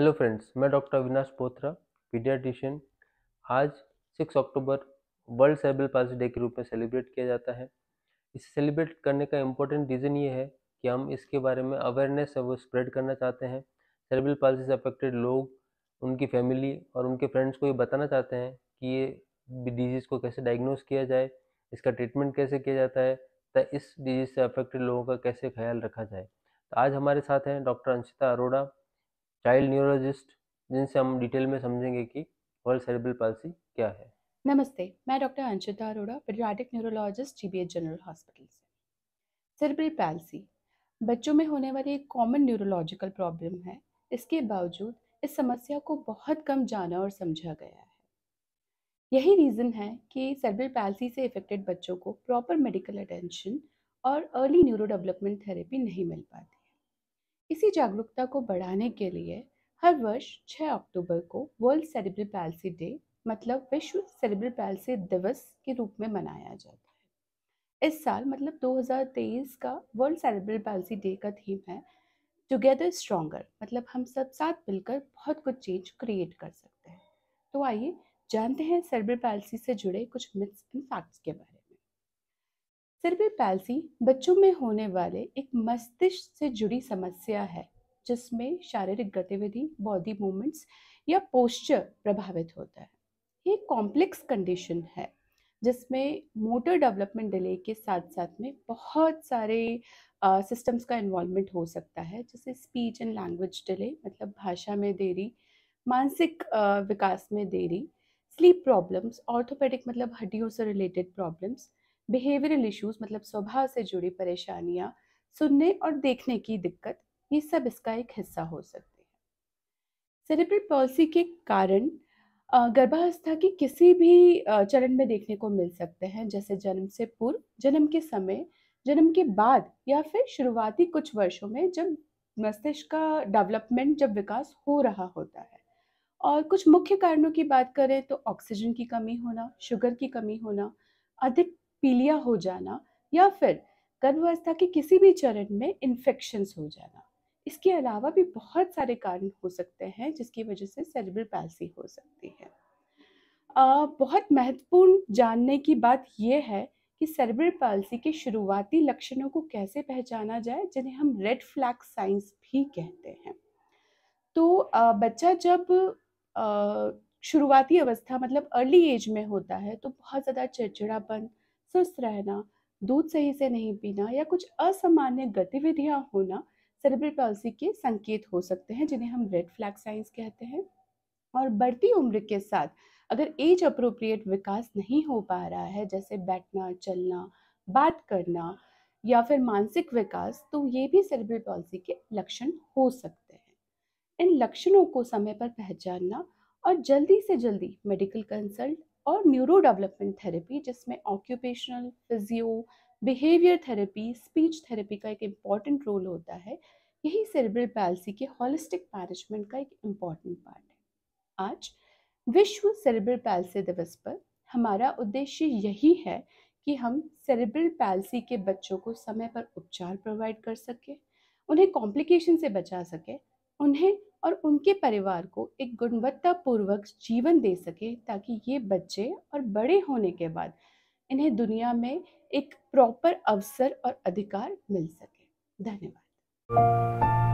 hello friends मैं doctor Avinash Pothra pediatrician आज 6 October world cerebral palsy day के रूप में सेलिब्रेट किया जाता है इसे सेलिब्रेट करने का इम्पोर्टेंट रीज़न ये है कि हम इसके बारे में अवेयरनेस है वो स्प्रेड करना चाहते हैं सेलिब्रल पाल्सी से अफेक्टेड लोग उनकी फैमिली और उनके फ्रेंड्स को ये बताना चाहते हैं कि ये डिजीज़ को कैसे डायग्नोज किया जाए इसका ट्रीटमेंट कैसे किया जाता है तथा इस डिजीज़ से अफेक्टेड लोगों का कैसे ख्याल रखा जाए तो आज हमारे साथ हैं doctor Anshita Arora child neurologist जिनसे हम डिटेल में समझेंगे कि वर्ल्ड सेरेब्रल पालसी क्या है नमस्ते मैं doctor Anshita Arora paediatric neurologist GBH general hospital से सेरेब्रल पैल्सी बच्चों में होने वाली एक कॉमन न्यूरोलॉजिकल प्रॉब्लम है इसके बावजूद इस समस्या को बहुत कम जाना और समझा गया है यही रीज़न है कि सेरेब्रल पैलसी से इफेक्टेड बच्चों को प्रॉपर मेडिकल अटेंशन और अर्ली न्यूरो डेवलपमेंट थेरेपी नहीं मिल पाती इसी जागरूकता को बढ़ाने के लिए हर वर्ष 6 अक्टूबर को वर्ल्ड सेरेब्रल पैल्सी डे मतलब विश्व सेरेब्रल पैल्सी दिवस के रूप में मनाया जाता है इस साल मतलब 2023 का वर्ल्ड सेरेब्रल पैल्सी डे का थीम है टुगेदर स्ट्रॉन्गर मतलब हम सब साथ मिलकर बहुत कुछ चीज क्रिएट कर सकते हैं तो आइए जानते हैं सेरेब्रल पैल्सी से जुड़े कुछ मिथ्स एंड फैक्ट्स के बारे में सिर्फ पैल्सी बच्चों में होने वाले एक मस्तिष्क से जुड़ी समस्या है जिसमें शारीरिक गतिविधि बॉडी मूवमेंट्स या पोस्चर प्रभावित होता है ये कॉम्प्लेक्स कंडीशन है जिसमें मोटर डेवलपमेंट डिले के साथ साथ में बहुत सारे सिस्टम्स का इन्वॉल्वमेंट हो सकता है जैसे स्पीच एंड लैंग्वेज डिले मतलब भाषा में देरी मानसिक विकास में देरी स्लीप प्रॉब्लम्स ऑर्थोपेडिक मतलब हड्डियों से रिलेटेड प्रॉब्लम्स बिहेवियरल इश्यूज मतलब स्वभाव से जुड़ी परेशानियाँ सुनने और देखने की दिक्कत ये सब इसका एक हिस्सा हो सकते हैं सेरेब्रल पॉलिसी के कारण गर्भावस्था की किसी भी चरण में देखने को मिल सकते हैं जैसे जन्म से पूर्व जन्म के समय जन्म के बाद या फिर शुरुआती कुछ वर्षों में जब मस्तिष्क का डेवलपमेंट जब विकास हो रहा होता है और कुछ मुख्य कारणों की बात करें तो ऑक्सीजन की कमी होना शुगर की कमी होना अधिक पीलिया हो जाना या फिर गर्भावस्था के किसी भी चरण में इन्फेक्शन हो जाना इसके अलावा भी बहुत सारे कारण हो सकते हैं जिसकी वजह से सेरेब्रल पैल्सी हो सकती है आ, बहुत महत्वपूर्ण जानने की बात यह है कि सेरेब्रल पैल्सी के शुरुआती लक्षणों को कैसे पहचाना जाए जिन्हें हम रेड फ्लैग साइंस भी कहते हैं तो आ, बच्चा जब आ, शुरुआती अवस्था मतलब अर्ली एज में होता है तो बहुत ज़्यादा चिड़चिड़ापन सुस्त रहना दूध सही से नहीं पीना या कुछ असामान्य गतिविधियां होना सेरेब्रल पॉलिसी के संकेत हो सकते हैं जिन्हें हम रेड फ्लैग साइंस कहते हैं और बढ़ती उम्र के साथ अगर एज अप्रोप्रिएट विकास नहीं हो पा रहा है जैसे बैठना चलना बात करना या फिर मानसिक विकास तो ये भी सेरेब्रल पॉलिसी के लक्षण हो सकते हैं इन लक्षणों को समय पर पहचानना और जल्दी से जल्दी मेडिकल कंसल्ट और न्यूरो डेवलपमेंट थेरेपी जिसमें occupational physio behaviour therapy speech therapy का एक इम्पॉर्टेंट रोल होता है यही सेरेब्रल पैल्सी के हॉलिस्टिक मैनेजमेंट का एक इम्पॉर्टेंट पार्ट है आज विश्व सेरेब्रल पैल्सी दिवस पर हमारा उद्देश्य यही है कि हम सेरेब्रल पैल्सी के बच्चों को समय पर उपचार प्रोवाइड कर सकें उन्हें कॉम्प्लिकेशन से बचा सकें उन्हें और उनके परिवार को एक गुणवत्तापूर्वक जीवन दे सके ताकि ये बच्चे और बड़े होने के बाद इन्हें दुनिया में एक प्रॉपर अवसर और अधिकार मिल सके धन्यवाद